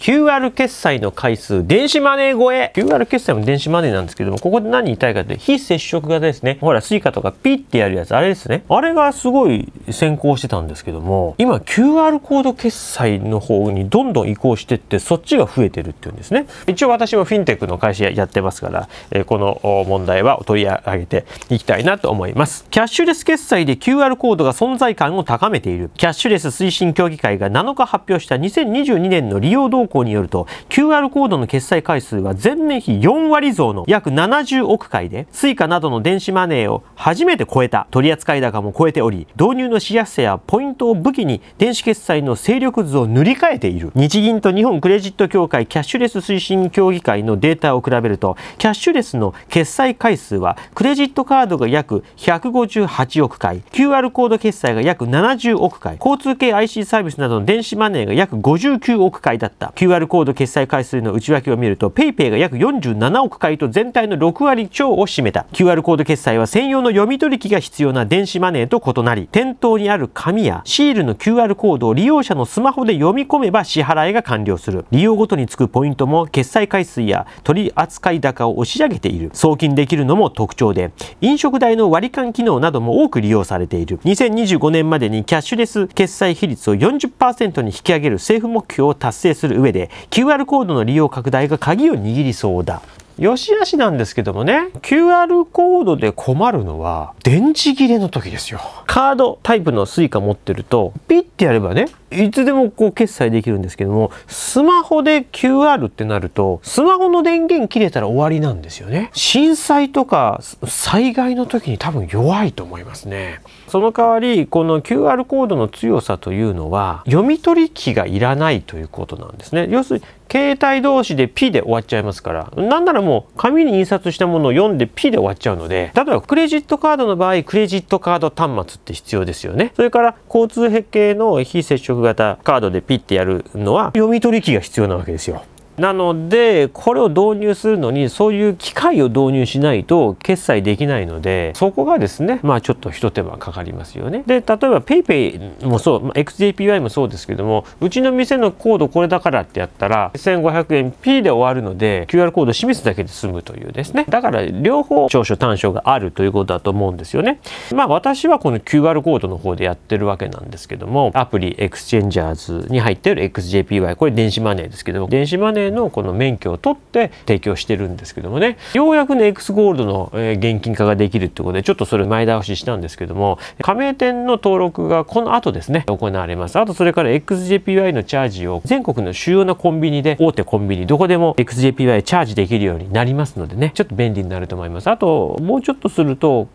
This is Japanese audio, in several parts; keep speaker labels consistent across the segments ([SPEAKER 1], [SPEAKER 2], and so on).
[SPEAKER 1] QR 決済の回数、電子マネー超え !QR 決済も電子マネーなんですけども、ここで何言いたいかって非接触型ですね。ほら、suica とかピッてやるやつ、あれですね。あれがすごい先行してたんですけども、今 QR コード決済の方にどんどん移行してって、そっちが増えてるっていうんですね。一応私もフィンテックの会社やってますから、えこの問題は取り上げていきたいなと思います。キャッシュレス決済で QR コードが存在感を高めている。キャッシュレス推進協議会が7日発表した2022年の利用動向行によると QR コードの決済回数は前年比4割増の約70億回で Suica などの電子マネーを初めて超えた取扱高も超えており導入のしやすさやポイントを武器に電子決済の勢力図を塗り替えている日銀と日本クレジット協会キャッシュレス推進協議会のデータを比べるとキャッシュレスの決済回数はクレジットカードが約158億回 QR コード決済が約70億回交通系 IC サービスなどの電子マネーが約59億回だった QR コード決済回数の内訳を見ると PayPay が約47億回と全体の6割超を占めた QR コード決済は専用の読み取り機が必要な電子マネーと異なり店頭にある紙やシールの QR コードを利用者のスマホで読み込めば支払いが完了する利用ごとにつくポイントも決済回数や取扱高を押し上げている送金できるのも特徴で飲食代の割り勘機能なども多く利用されている2025年までにキャッシュレス決済比率を40%に引き上げる政府目標を達成する上上で QR コードの利用拡大が鍵を握りそうだ。よしあしなんですけどもね、QR コードで困るのは、電池切れの時ですよ。カードタイプの suica 持ってると、ピッてやればね、いつでもこう決済できるんですけどもスマホで QR ってなるとスマホの電源切れたら終わりなんですよね震災とか災害の時に多分弱いと思いますねその代わりこの QR コードの強さというのは読み取り機がいらないということなんですね要するに携帯同士で P で終わっちゃいますからなんならもう紙に印刷したものを読んで P で終わっちゃうので例えばクレジットカードの場合クレジットカード端末って必要ですよねそれから交通系の非接触型カードでピッてやるのは読み取り機が必要なわけですよ。なのでこれを導入するのにそういう機械を導入しないと決済できないのでそこがですねまあちょっとひと手間かかりますよねで例えば PayPay もそう、まあ、XJPY もそうですけどもうちの店のコードこれだからってやったら1500円 P で終わるので QR コード示すだけで済むというですねだから両方長所短所があるということだと思うんですよねまあ私はこの QR コードの方でやってるわけなんですけどもアプリエクスチェンジャーズに入っている XJPY これ電子マネーですけども電子マネーのこの免許を取って提供してるんですけどもねようやくね X ゴールドの現金化ができるってことでちょっとそれ前倒ししたんですけども加盟店の登録がこの後ですね行われますあとそれから XJPY のチャージを全国の主要なコンビニで大手コンビニどこでも XJPY チャージできるようになりますのでねちょっと便利になると思いますあともうちょっとすると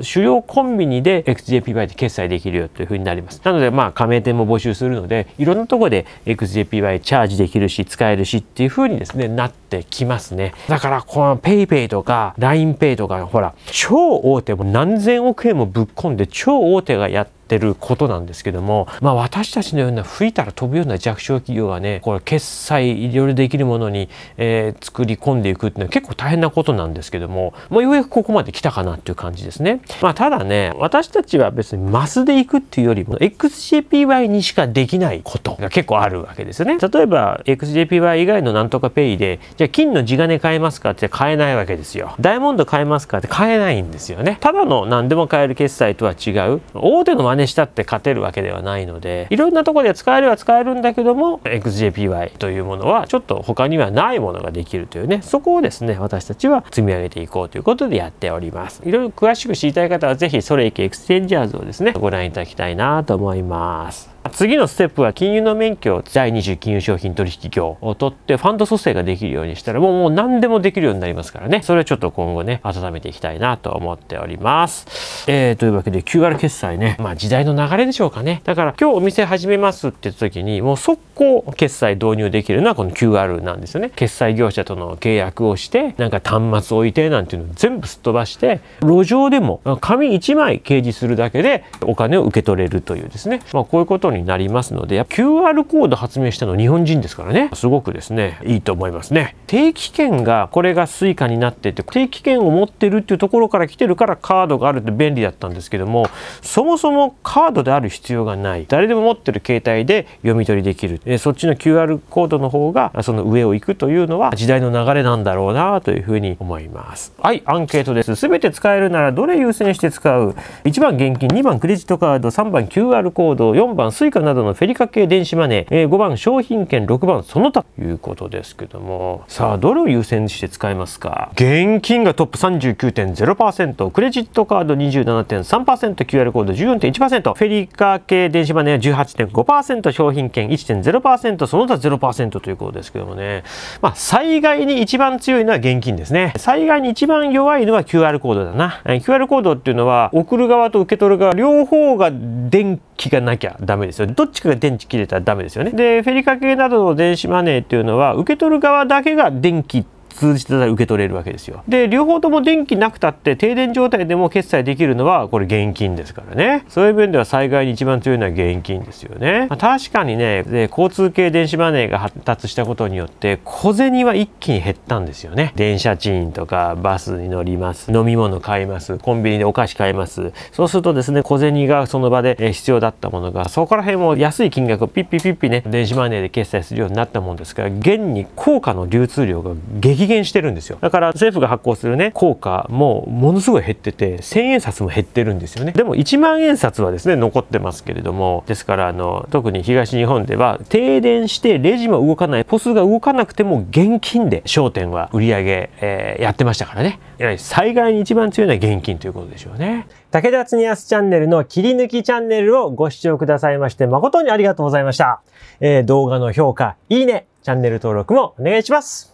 [SPEAKER 1] 主要コンビニで XJPY で決済できるよというふうになりますなのでまあ加盟店も募集するのでいろんなとこで XJPY チャージできるし使えるしっていう風にですね、なってきますね。だから、この PayPay とか LINEPay とか、ほら、超大手も何千億円もぶっ込んで、超大手がやっってることなんですけども、まあ、私たちのような吹いたら飛ぶような弱小企業がねこれ決済いろいろできるものに、えー、作り込んでいくっていうのは結構大変なことなんですけども、まあ、ようやくここまで来たかなっていう感じですね。まあ、ただね私たちは別にマスでいくっていうよりも XJPY にしかできないことが結構あるわけですね。例えば XJPY 以外のなんとかペイでじゃあ金の地金買えますかって買えないわけですよ。ダイヤモンド買えますかって買えないんですよね。ただの何でも買える決済とは違う大手の真似したって勝てるわけではないのでいろんなとこで使えるは使えるんだけども XJPY というものはちょっと他にはないものができるというねそこをですね私たちは積み上げていこうということでやっておりますいろいろ詳しく知りたい方は是非ソレイケエクスチェンジャーズをですねご覧いただきたいなと思います次のステップは金融の免許を第二0金融商品取引業を取ってファンド蘇生ができるようにしたらもうもう何でもできるようになりますからね。それはちょっと今後ね、温めていきたいなと思っております。えー、というわけで QR 決済ね。まあ時代の流れでしょうかね。だから今日お店始めますって言った時にもう速攻決済導入できるのはこの QR なんですよね。決済業者との契約をして、なんか端末置いてなんていうの全部すっ飛ばして、路上でも紙1枚掲示するだけでお金を受け取れるというですね。まあこういうことにになりますので QR コード発明したの日本人ですからねすごくですねいいと思いますね定期券がこれが Suica になってて定期券を持ってるっていうところから来てるからカードがあるって便利だったんですけどもそもそもカードである必要がない誰でも持ってる携帯で読み取りできるえそっちの QR コードの方がその上を行くというのは時代の流れなんだろうなというふうに思いますはいアンケートです全て使えるならどれ優先して使う1番現金2番クレジットカード3番 QR コード4番 s u イカなどのフェリカ系電子マネー、えー、5番商品券6番その他ということですけどもさあどれを優先して使いますか現金がトップ39.0%クレジットカード 27.3%QR コード14.1%フェリカ系電子マネー18.5%商品券1.0%その他0%ということですけどもねまあ災害に一番強いのは現金ですね災害に一番弱いのは QR コードだな QR コードっていうのは送る側と受け取る側両方が電気がなきゃダメですですよ。どっちかが電池切れたらダメですよね。で、フェリカ系などの電子マネーっていうのは、受け取る側だけが電気通じてた受け取れるわけですよで両方とも電気なくたって停電状態でも決済できるのはこれ現金ですからねそういう面では災害に一番強いのは現金ですよね、まあ、確かにねで交通系電子マネーが発達したことによって小銭は一気に減ったんですよね電車賃とかバスに乗ります飲み物買いますコンビニでお菓子買いますそうするとですね小銭がその場で必要だったものがそこら辺も安い金額をピッピピッピね電子マネーで決済するようになったもんですから現に効果の流通量が激激減してるんですよだから政府が発行するね効果もものすごい減ってて千円札も減ってるんですよねでも1万円札はですね残ってますけれどもですからあの特に東日本では停電してレジも動かないポスが動かなくても現金で商店は売り上げ、えー、やってましたからねやはり災害に一番強いのは現金ということでしょうね武田恒康チャンネルの切り抜きチャンネルをご視聴くださいまして誠にありがとうございました、えー、動画の評価いいねチャンネル登録もお願いします